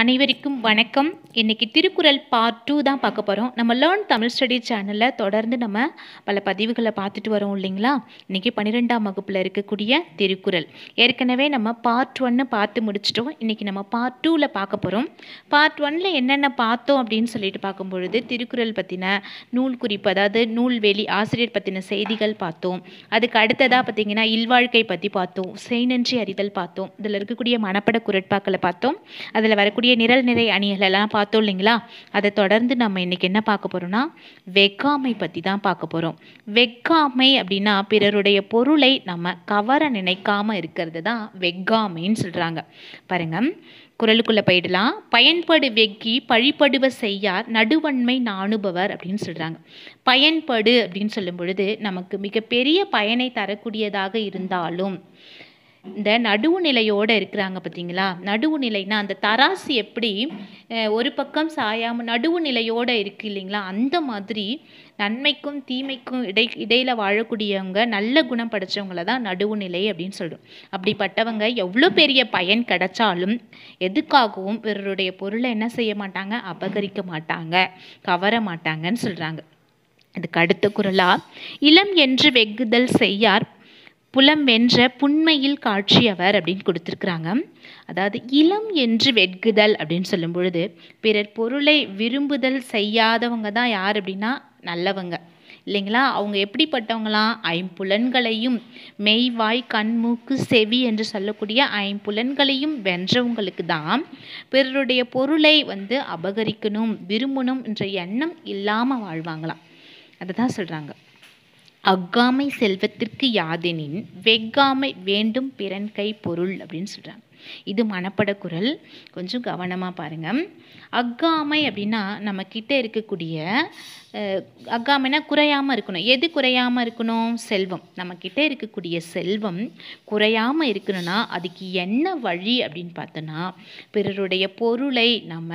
அனைவருக்கும் வணக்கம் இன்றைக்கி திருக்குறள் பார்ட் டூ தான் பார்க்க போகிறோம் நம்ம லேர்ன் தமிழ் ஸ்டடி சேனலில் தொடர்ந்து நம்ம பல பதிவுகளை பார்த்துட்டு வரோம் இல்லைங்களா இன்றைக்கி பன்னிரெண்டாம் வகுப்பில் இருக்கக்கூடிய திருக்குறள் ஏற்கனவே நம்ம பார்ட் ஒன்னை பார்த்து முடிச்சிட்டோம் இன்றைக்கி நம்ம பார்ட் டூவில் பார்க்க போகிறோம் பார்ட் ஒனில் என்னென்ன பார்த்தோம் அப்படின்னு சொல்லிட்டு பார்க்கும்பொழுது திருக்குறள் பற்றின நூல் குறிப்பு அதாவது நூல்வெளி ஆசிரியர் பற்றின செய்திகள் பார்த்தோம் அதுக்கு அடுத்ததாக பார்த்திங்கன்னா இல்வாழ்க்கை பற்றி பார்த்தோம் செய்நன்றி அறிதல் பார்த்தோம் இதில் இருக்கக்கூடிய மனப்பட குரட்பாக்களை பார்த்தோம் அதில் வரக்கூடிய இருக்கக்கூடிய நிரல் நிறை அணிகளெல்லாம் பார்த்தோம் இல்லைங்களா அதை தொடர்ந்து நம்ம இன்னைக்கு என்ன பார்க்க போறோம்னா வெக்காமை பற்றி தான் பார்க்க போகிறோம் வெக்காமை அப்படின்னா பிறருடைய பொருளை நம்ம கவர நினைக்காமல் இருக்கிறது தான் வெக்காமைன்னு சொல்கிறாங்க பாருங்க குரலுக்குள்ளே போயிடலாம் பயன்படு வெக்கி பழிப்படுவ செய்யார் நடுவன்மை நாணுபவர் அப்படின்னு சொல்கிறாங்க பயன்படு அப்படின்னு சொல்லும் பொழுது நமக்கு மிகப்பெரிய பயனை தரக்கூடியதாக இருந்தாலும் இந்த நடுவு நிலையோடு இருக்கிறாங்க பார்த்தீங்களா நடுவு நிலைனா அந்த தராசு எப்படி ஒரு பக்கம் சாயாமல் நடுவு நிலையோடு இருக்குது இல்லைங்களா அந்த மாதிரி நன்மைக்கும் தீமைக்கும் இடை இடையில் வாழக்கூடியவங்க நல்ல குணம் படைத்தவங்கள தான் நடுவு நிலை அப்படின்னு சொல்கிறோம் அப்படிப்பட்டவங்க எவ்வளோ பெரிய பயன் கிடைச்சாலும் எதுக்காகவும் பிறருடைய பொருளை என்ன செய்ய மாட்டாங்க அபகரிக்க மாட்டாங்க கவர மாட்டாங்கன்னு சொல்கிறாங்க அதுக்கு அடுத்த குரலா இளம் என்று வெகுதல் செய்யார் புலம் வென்ற புண்மையில் காட்சியவர் அப்படின்னு கொடுத்துருக்குறாங்க அதாவது இளம் என்று வெட்குதல் அப்படின்னு சொல்லும் பொழுது பிறர் பொருளை விரும்புதல் செய்யாதவங்க தான் யார் அப்படின்னா நல்லவங்க இல்லைங்களா அவங்க எப்படிப்பட்டவங்களாம் ஐம்புலன்களையும் மெய்வாய் கண் மூக்கு செவி என்று சொல்லக்கூடிய ஐம்புலன்களையும் வென்றவங்களுக்கு தான் பிறருடைய பொருளை வந்து அபகரிக்கணும் விரும்பணும் என்ற எண்ணம் இல்லாமல் வாழ்வாங்களாம் அதை தான் சொல்கிறாங்க அக்காமை செல்வத்திற்கு யாதெனின் வெக்காமை வேண்டும் பிறன்கை பொருள் அப்படின்னு சொல்கிறாங்க இது மனப்பட குரல் கொஞ்சம் கவனமாக பாருங்கள் அக்காமை அப்படின்னா நம்ம கிட்டே இருக்கக்கூடிய அக்காமைனா குறையாமல் இருக்கணும் எது குறையாமல் இருக்கணும் செல்வம் நம்ம கிட்டே இருக்கக்கூடிய செல்வம் குறையாமல் இருக்கணும்னா அதுக்கு என்ன வழி அப்படின்னு பார்த்தோன்னா பிறருடைய பொருளை நம்ம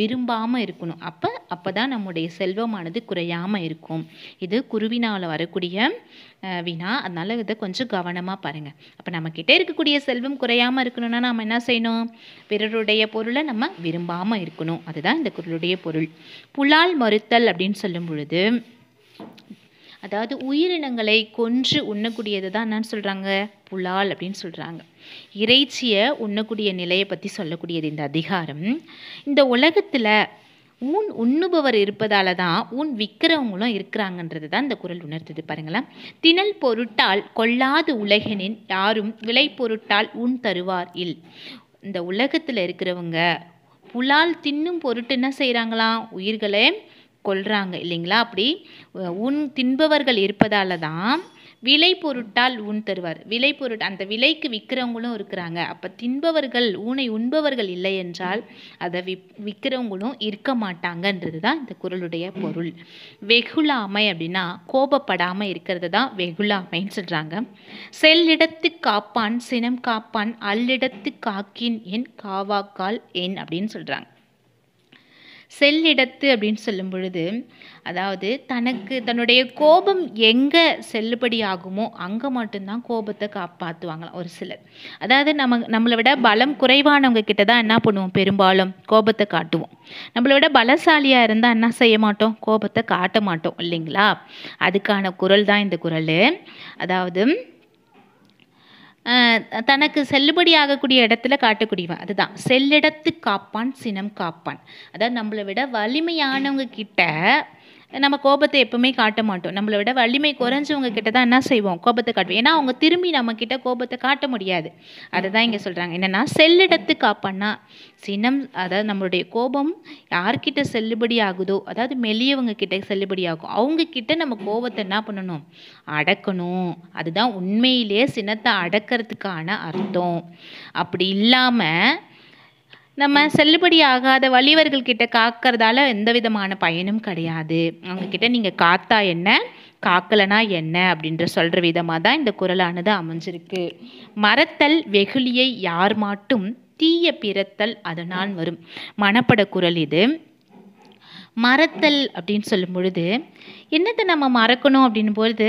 விரும்பாமல் இருக்கணும் அப்போ அப்போ தான் நம்முடைய செல்வமானது குறையாமல் இருக்கும் இது குருவினால் வரக்கூடிய வினா அதனால் இதை கொஞ்சம் கவனமாக பாருங்கள் அப்போ நம்மக்கிட்ட இருக்கக்கூடிய செல்வம் குறையாமல் இருக்கணும்னா நாம் என்ன செய்யணும் பிறருடைய பொருளை நம்ம விரும்பாமல் இருக்கணும் அதுதான் இந்த குரலுடைய பொருள் புலால் மறுத்தல் அப்படின்னு சொல்லும் பொழுது அதாவது உயிரினங்களை கொன்று உண்ணக்கூடியது தான் என்னன்னு சொல்கிறாங்க புலால் அப்படின்னு சொல்கிறாங்க இறைச்சியை உண்ணக்கூடிய நிலையை பற்றி சொல்லக்கூடியது இந்த அதிகாரம் இந்த உலகத்தில் ஊன் உண்ணுபவர் இருப்பதால தான் ஊன் விற்கிறவங்களும் இருக்கிறாங்கன்றது தான் இந்த குரல் உணர்த்துது பாருங்களேன் திணல் பொருட்டால் கொள்ளாது உலகினின் யாரும் விலை பொருட்டால் உன் தருவார் இல் இந்த உலகத்தில் இருக்கிறவங்க புலால் தின்னும் பொருட்டு என்ன செய்கிறாங்களாம் உயிர்களை கொள்கிறாங்க இல்லைங்களா அப்படி உன் தின்பவர்கள் இருப்பதால தான் விலை பொருட்டால் ஊன் தருவார் விலை பொருட் அந்த விலைக்கு விற்கிறவங்களும் இருக்கிறாங்க அப்போ தின்பவர்கள் ஊனை உண்பவர்கள் இல்லை என்றால் அதை வி விற்கிறவங்களும் இருக்க மாட்டாங்கன்றது தான் இந்த குரலுடைய பொருள் வெகுளாமை அப்படின்னா கோபப்படாமல் இருக்கிறது தான் வெகுளாமைன்னு சொல்கிறாங்க செல்லிடத்து காப்பான் சினம் காப்பான் அல்லிடத்து காக்கின் என் காவாக்கால் என் அப்படின்னு சொல்கிறாங்க செல்லிடத்து அப்படின்னு சொல்லும் பொழுது அதாவது தனக்கு தன்னுடைய கோபம் எங்கே செல்லுபடி ஆகுமோ அங்கே மட்டும்தான் கோபத்தை காப்பாற்றுவாங்களாம் ஒரு சிலர் அதாவது நம்ம நம்மளை விட பலம் குறைவானவங்க கிட்ட தான் என்ன பண்ணுவோம் பெரும்பாலும் கோபத்தை காட்டுவோம் நம்மளை விட பலசாலியாக இருந்தால் என்ன செய்ய மாட்டோம் கோபத்தை காட்ட மாட்டோம் இல்லைங்களா அதுக்கான குரல் தான் இந்த குரல் அதாவது தனக்கு செல்லுபடியாகக்கூடிய இடத்துல காட்டக்கூடியவன் அதுதான் செல்லிடத்து காப்பான் சினம் காப்பான் அதாவது நம்மளை விட வலிமையானவங்க கிட்ட நம்ம கோபத்தை எப்போவுமே காட்ட மாட்டோம் நம்மளை விட வலிமை குறைஞ்சவங்க கிட்ட தான் என்ன செய்வோம் கோபத்தை காட்டுவோம் ஏன்னா அவங்க திரும்பி நம்ம கிட்ட கோபத்தை காட்ட முடியாது அதை தான் இங்கே சொல்கிறாங்க செல்லிடத்து காப்பண்ணா சினம் அதாவது நம்மளுடைய கோபம் யார்கிட்ட செல்லுபடி ஆகுதோ அதாவது மெலியவங்க கிட்ட செல்லுபடி ஆகும் அவங்கக்கிட்ட நம்ம கோபத்தை என்ன பண்ணணும் அடக்கணும் அதுதான் உண்மையிலேயே சினத்தை அடக்கிறதுக்கான அர்த்தம் அப்படி இல்லாமல் நம்ம செல்லுபடி ஆகாத வலியவர்கள் கிட்ட காக்கிறதால எந்த விதமான பயனும் கிடையாது அவங்கக்கிட்ட நீங்கள் காத்தா என்ன காக்கலனா என்ன அப்படின்ற சொல்கிற விதமாக தான் இந்த குரலானது அமைஞ்சிருக்கு மறத்தல் வெகுளியை யார் மாட்டும் தீய பிறத்தல் அதனால் வரும் மனப்பட குரல் இது மறத்தல் அப்படின்னு சொல்லும் பொழுது என்னத்தை நம்ம மறக்கணும் அப்படின் பொழுது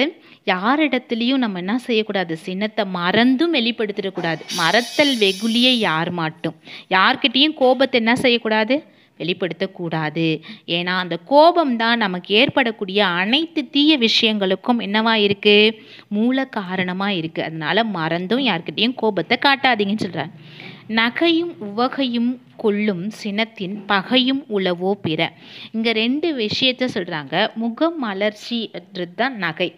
யாரிடத்துலையும் நம்ம என்ன செய்யக்கூடாது சின்னத்தை மறந்தும் வெளிப்படுத்திடக்கூடாது மறத்தல் வெகுலியை யார் மாட்டும் யார்கிட்டேயும் கோபத்தை என்ன செய்யக்கூடாது வெளிப்படுத்தக்கூடாது ஏன்னா அந்த கோபம் தான் நமக்கு ஏற்படக்கூடிய அனைத்து தீய விஷயங்களுக்கும் என்னவா இருக்குது மூல காரணமாக இருக்குது அதனால மறந்தும் யார்கிட்டேயும் கோபத்தை காட்டாதீங்கன்னு சொல்கிறாங்க நகையும் உவகையும் கொள்ளும் சினத்தின் பகையும் உளவோ பிற இங்கே ரெண்டு விஷயத்த சொல்கிறாங்க முகம் மலர்ச்சின்றது தான் நகை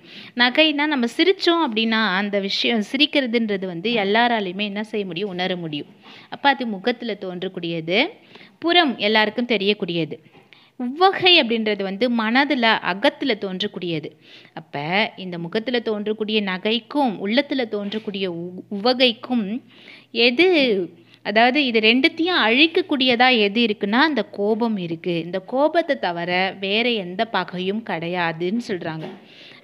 நகைனா நம்ம சிரித்தோம் அப்படின்னா அந்த விஷயம் சிரிக்கிறதுன்றது வந்து எல்லாராலையுமே என்ன செய்ய முடியும் உணர முடியும் அப்போ அது முகத்தில் தோன்றக்கூடியது புறம் எல்லாருக்கும் தெரியக்கூடியது உவகை அப்படின்றது வந்து மனதில் அகத்தில் தோன்றக்கூடியது அப்போ இந்த முகத்தில் தோன்றக்கூடிய நகைக்கும் உள்ளத்தில் தோன்றக்கூடிய உவகைக்கும் எது அதாவது இது ரெண்டுத்தையும் அழிக்கக்கூடியதாக எது இருக்குன்னா அந்த கோபம் இருக்குது இந்த கோபத்தை தவிர வேறு எந்த பகையும் கிடையாதுன்னு சொல்கிறாங்க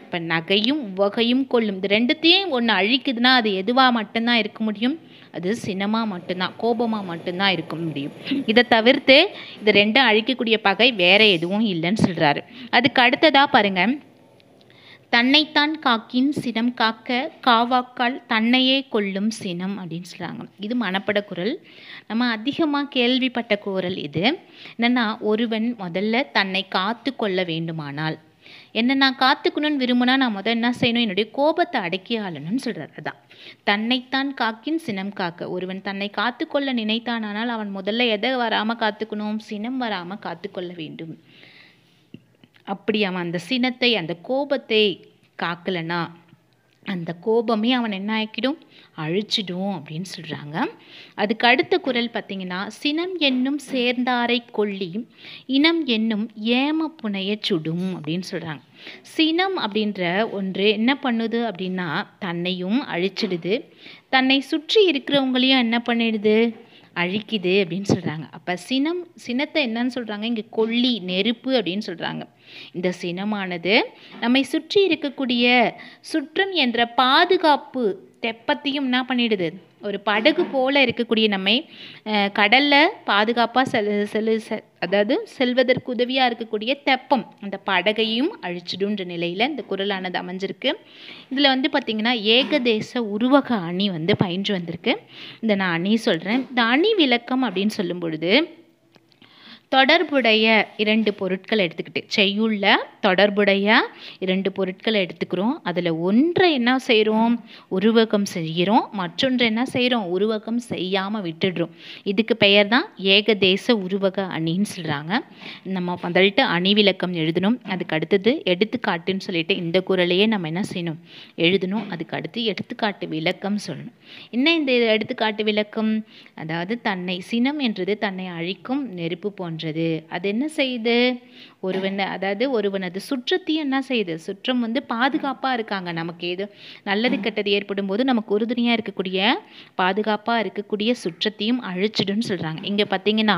இப்போ நகையும் உவகையும் கொள்ளும் இது ரெண்டுத்தையும் ஒன்று அழிக்குதுன்னா அது எதுவாக மட்டும்தான் இருக்க முடியும் அது சினமாக மட்டும்தான் கோபமாக மட்டும்தான் இருக்க முடியும் இதை தவிர்த்து இது ரெண்டும் அழிக்கக்கூடிய பகை வேறு எதுவும் இல்லைன்னு சொல்கிறாரு அதுக்கு அடுத்ததாக பாருங்கள் தன்னைத்தான் காக்கின் சினம் காக்க காவாக்கால் தன்னையே கொள்ளும் சினம் அப்படின்னு சொல்கிறாங்க இது மனப்பட குரல் நம்ம அதிகமாக கேள்விப்பட்ட குரல் இது என்னென்னா ஒருவன் முதல்ல தன்னை காத்து கொள்ள வேண்டுமானால் என்னை நான் காத்துக்கணும்னு விரும்புனா நான் முதல் என்ன செய்யணும் என்னுடைய கோபத்தை அடக்கி ஆளணும்னு சொல்கிறார் அதான் தன்னைத்தான் காக்கின் சினம் காக்க ஒருவன் தன்னை காத்துக்கொள்ள நினைத்தானால் அவன் முதல்ல எதை வராமல் காத்துக்கணும் சினம் வராமல் காத்துக்கொள்ள வேண்டும் அப்படி அவன் அந்த சினத்தை அந்த கோபத்தை காக்கலைன்னா அந்த கோபமே அவன் என்ன ஆக்கிடும் அழிச்சிடும் அப்படின்னு சொல்கிறாங்க அதுக்கு அடுத்த குரல் பார்த்திங்கன்னா சினம் என்னும் சேர்ந்தாரை கொல்லி இனம் என்னும் ஏம புனைய சுடும் அப்படின்னு சொல்கிறாங்க சினம் அப்படின்ற ஒன்று என்ன பண்ணுது அப்படின்னா தன்னையும் அழிச்சிடுது தன்னை சுற்றி இருக்கிறவங்களையும் என்ன பண்ணிடுது அழிக்குது அப்படின்னு சொல்கிறாங்க அப்போ சினம் சினத்தை என்னன்னு சொல்கிறாங்க இங்கே கொல்லி நெருப்பு அப்படின்னு சொல்கிறாங்க இந்த சினமானது நம்மை சுற்றி இருக்கக்கூடிய சுற்றம் என்ற பாதுகாப்பு தெப்பத்தையும் என்ன பண்ணிடுது ஒரு படகு போல் இருக்கக்கூடிய நம்மை கடலில் பாதுகாப்பாக செல் செல்லு அதாவது செல்வதற்கு உதவியாக இருக்கக்கூடிய தெப்பம் அந்த படகையும் அழிச்சிடுன்ற நிலையில் இந்த குரலானது அமைஞ்சிருக்கு இதில் வந்து பாத்தீங்கன்னா ஏகதேச உருவக அணி வந்து பயின்று வந்திருக்கு இந்த நான் அணி சொல்கிறேன் இந்த அணி விளக்கம் அப்படின்னு சொல்லும் பொழுது தொடர்புடைய இரண்டு பொருட்களை எடுத்துக்கிட்டு செய்யுள்ள தொடர்புடைய இரண்டு பொருட்களை எடுத்துக்கிறோம் அதில் ஒன்றை என்ன செய்கிறோம் உருவகம் செய்கிறோம் மற்றொன்று என்ன செய்கிறோம் உருவகம் செய்யாமல் விட்டுடுறோம் இதுக்கு பெயர் தான் ஏகதேச உருவக அணின்னு சொல்கிறாங்க நம்ம முதல்ட்டு அணி விளக்கம் எழுதணும் அதுக்கு அடுத்தது எடுத்துக்காட்டுன்னு சொல்லிட்டு இந்த குரலையே நம்ம என்ன செய்யணும் எழுதணும் அதுக்கு அடுத்து எடுத்துக்காட்டு விளக்கம் சொல்லணும் என்ன இந்த எடுத்துக்காட்டு விளக்கம் அதாவது தன்னை சினம் என்றது தன்னை அழிக்கும் நெருப்பு போன்ற பண்ணுறது அது என்ன செய்யுது ஒருவனை அதாவது ஒருவனது சுற்றத்தையும் என்ன செய்யுது சுற்றம் வந்து பாதுகாப்பாக இருக்காங்க நமக்கு எது நல்லது கெட்டது ஏற்படும் போது நமக்கு உறுதுணையாக இருக்கக்கூடிய பாதுகாப்பாக இருக்கக்கூடிய சுற்றத்தையும் அழிச்சிடும்னு சொல்கிறாங்க இங்கே பார்த்தீங்கன்னா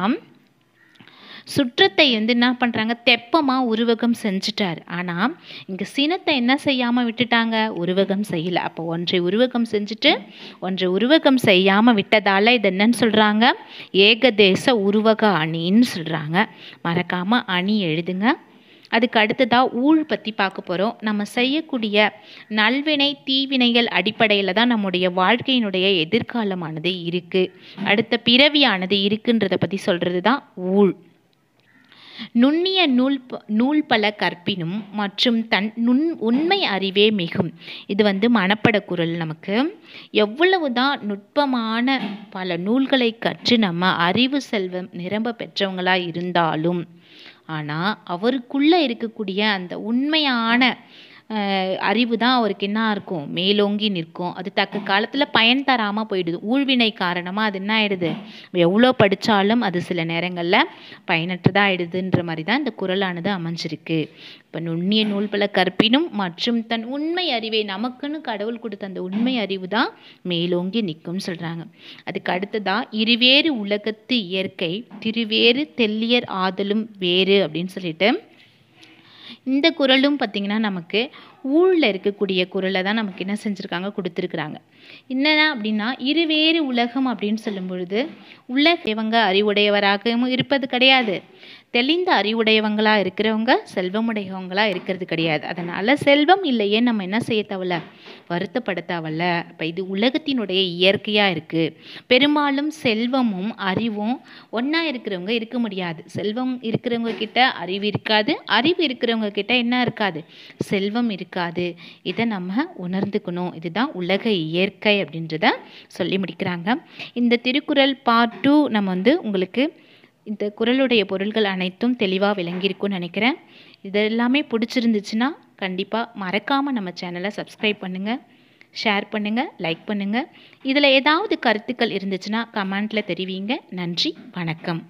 சுற்றத்தை வந்து என்ன பண்ணுறாங்க தெப்பமாக உருவகம் செஞ்சிட்டார் ஆனால் இங்கே சினத்தை என்ன செய்யாமல் விட்டுட்டாங்க உருவகம் செய்யலை அப்போ ஒன்றை உருவகம் செஞ்சுட்டு ஒன்றை உருவகம் செய்யாமல் விட்டதால் இது என்னன்னு சொல்கிறாங்க ஏகதேச உருவக அணின்னு சொல்கிறாங்க மறக்காமல் அணி எழுதுங்க அதுக்கு அடுத்ததாக ஊழ் பற்றி பார்க்க போகிறோம் நம்ம செய்யக்கூடிய நல்வினை தீவினைகள் அடிப்படையில் தான் நம்முடைய வாழ்க்கையினுடைய எதிர்காலமானது இருக்குது அடுத்த பிறவியானது இருக்குன்றதை பற்றி சொல்கிறது தான் ஊழ் நுண்ணிய நூல் நூல் பல கற்பினும் மற்றும் தன் நுண் உண்மை அறிவே மிகும் இது வந்து மனப்படக்குரல் நமக்கு எவ்வளவு தான் நுட்பமான பல நூல்களை கற்று நம்ம அறிவு செல்வம் நிரம்ப பெற்றவங்களாக இருந்தாலும் ஆனால் அவருக்குள்ளே இருக்கக்கூடிய அந்த உண்மையான அறிவு தான் அவருக்கு என்ன இருக்கும் மேலோங்கி நிற்கும் அது தக்க காலத்தில் பயன் தராமல் போயிடுது ஊழ்வினை காரணமாக அது என்ன ஆயிடுது எவ்வளோ படித்தாலும் அது சில நேரங்களில் பயனற்றதாக ஆயிடுதுன்ற மாதிரி தான் இந்த குரலானது அமைஞ்சிருக்கு இப்போ நுண்ணிய நூல் பல கற்பினும் மற்றும் தன் உண்மை அறிவை நமக்குன்னு கடவுள் கொடுத்த அந்த உண்மை அறிவு தான் மேலோங்கி நிற்கும்னு சொல்கிறாங்க அதுக்கு அடுத்ததாக இருவேறு உலகத்து இயற்கை திருவேறு தெல்லியர் ஆதலும் வேறு அப்படின்னு சொல்லிட்டு இந்த குரலும் பார்த்திங்கன்னா நமக்கு ஊழில் இருக்கக்கூடிய குரலை தான் நமக்கு என்ன செஞ்சுருக்காங்க கொடுத்துருக்குறாங்க என்னென்னா அப்படின்னா இருவேறு உலகம் அப்படின்னு சொல்லும் பொழுது உலக தேவங்க அறிவுடையவராகவும் இருப்பது கிடையாது தெளிந்த அறிவுடையவங்களாக இருக்கிறவங்க செல்வமுடையவங்களாக இருக்கிறது கிடையாது அதனால் செல்வம் இல்லையே நம்ம என்ன செய்ய தவல வருத்தப்படுத்தாவல தேவையில்ல இப்போ இது உலகத்தினுடைய இயற்கையாக இருக்குது பெரும்பாலும் செல்வமும் அறிவும் ஒன்றா இருக்கிறவங்க இருக்க முடியாது செல்வம் இருக்கிறவங்க கிட்ட அறிவு இருக்காது அறிவு இருக்கிறவங்க கிட்ட என்ன இருக்காது செல்வம் இருக்காது இதை நம்ம உணர்ந்துக்கணும் இதுதான் உலக இயற்கை அப்படின்றத சொல்லி முடிக்கிறாங்க இந்த திருக்குறள் பார்ட் டூ நம்ம வந்து உங்களுக்கு இந்த குரலுடைய பொருள்கள் அனைத்தும் தெளிவாக விளங்கியிருக்கும்னு நினைக்கிறேன் இது எல்லாமே பிடிச்சிருந்துச்சுன்னா கண்டிப்பாக மறக்காமல் நம்ம சேனலை சப்ஸ்கிரைப் பண்ணுங்கள் ஷேர் பண்ணுங்கள் லைக் பண்ணுங்கள் இதில் ஏதாவது கருத்துக்கள் இருந்துச்சுன்னா கமெண்ட்டில் தெரிவிங்க நன்றி வணக்கம்